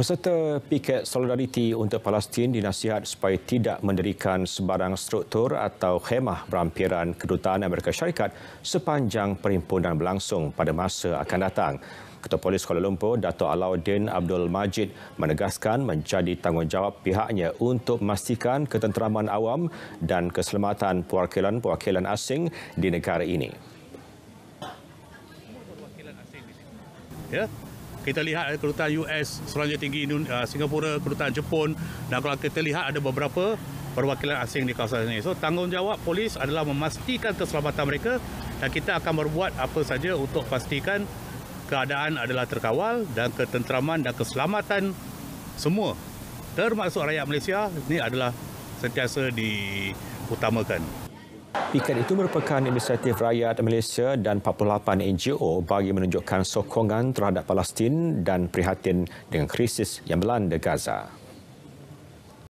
Peserta piket solidariti untuk Palestin dinasihat supaya tidak mendirikan sebarang struktur atau khemah berhampiran kedutaan Amerika Syarikat sepanjang perhimpunan berlangsung pada masa akan datang. Ketua Polis Kuala Lumpur, Dato' Alauddin Abdul Majid menegaskan menjadi tanggungjawab pihaknya untuk memastikan ketenteraman awam dan keselamatan perwakilan-perwakilan asing di negara ini. Ya, kita lihat kedutaan US Selangor Tinggi ah, Singapura kedutaan Jepun dan kalau kita lihat ada beberapa perwakilan asing di kawasan ini so tanggungjawab polis adalah memastikan keselamatan mereka dan kita akan berbuat apa saja untuk pastikan keadaan adalah terkawal dan ketenteraman dan keselamatan semua termasuk rakyat Malaysia ini adalah sentiasa diutamakan Pikan itu merupakan inisiatif rakyat Malaysia dan 48 NGO bagi menunjukkan sokongan terhadap Palestin dan prihatin dengan krisis yang melanda Gaza.